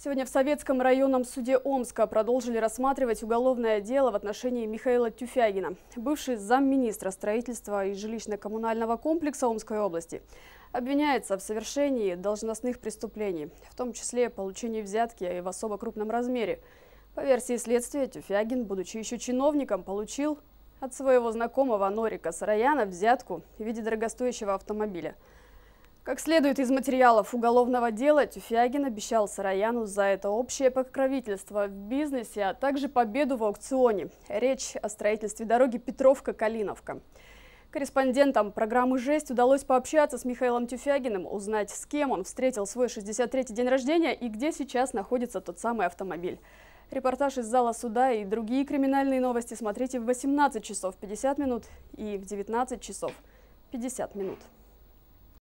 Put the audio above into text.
Сегодня в Советском районном суде Омска продолжили рассматривать уголовное дело в отношении Михаила Тюфягина, бывший замминистра строительства и жилищно-коммунального комплекса Омской области. Обвиняется в совершении должностных преступлений, в том числе получении взятки и в особо крупном размере. По версии следствия, Тюфягин, будучи еще чиновником, получил от своего знакомого Норика Сараяна взятку в виде дорогостоящего автомобиля – как следует из материалов уголовного дела, Тюфягин обещал Сараяну за это общее покровительство в бизнесе, а также победу в аукционе. Речь о строительстве дороги Петровка-Калиновка. Корреспондентам программы «Жесть» удалось пообщаться с Михаилом Тюфягиным, узнать, с кем он встретил свой 63-й день рождения и где сейчас находится тот самый автомобиль. Репортаж из зала суда и другие криминальные новости смотрите в 18 часов 50 минут и в 19 часов 50 минут.